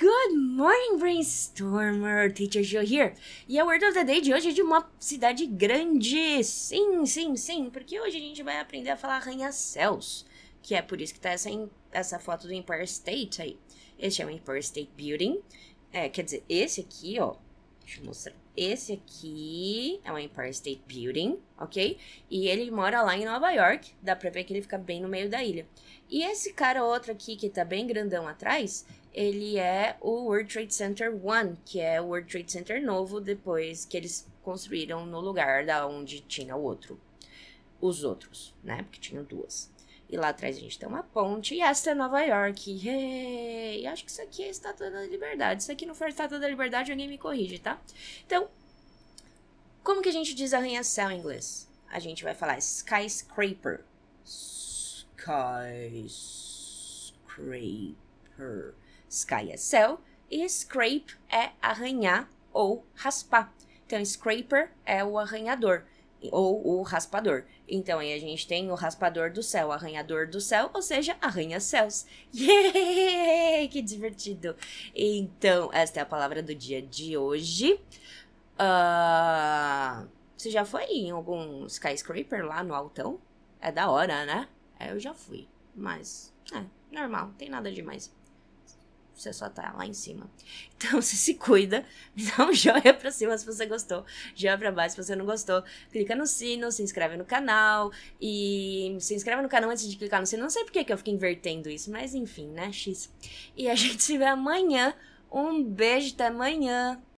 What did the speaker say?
Good morning, Brainstormer! Teacher Joe here. E a Word of the Day de hoje é de uma cidade grande. Sim, sim, sim, porque hoje a gente vai aprender a falar arranha-céus, que é por isso que tá essa, essa foto do Empire State aí. Este é o Empire State Building. É, quer dizer, esse aqui, ó. Deixa eu mostrar. Esse aqui é o Empire State Building, ok? E ele mora lá em Nova York. Dá pra ver que ele fica bem no meio da ilha. E esse cara outro aqui, que tá bem grandão atrás, ele é o World Trade Center One, que é o World Trade Center novo depois que eles construíram no lugar da onde tinha o outro. Os outros, né? Porque tinham duas. E lá atrás a gente tem uma ponte. E essa é Nova York. Hey! E acho que isso aqui é a Estátua da Liberdade. Se aqui não for a Estátua da Liberdade, alguém me corrige, tá? Então, como que a gente diz arranha-céu em inglês? A gente vai falar skyscraper. Skyscraper. Sky é céu e scrape é arranhar ou raspar. Então, scraper é o arranhador ou o raspador. Então aí a gente tem o raspador do céu, arranhador do céu, ou seja, arranha-céus. Yay! Que divertido! Então, esta é a palavra do dia de hoje. Uh, você já foi em algum skyscraper lá no Altão? É da hora, né? É, eu já fui, mas é normal, não tem nada demais você só tá lá em cima. Então, você se cuida, dá um joinha pra cima se você gostou, joinha pra baixo se você não gostou, clica no sino, se inscreve no canal e se inscreve no canal antes de clicar no sino. Não sei por que, eu fico invertendo isso, mas enfim, né, X. E a gente se vê amanhã. Um beijo, até amanhã!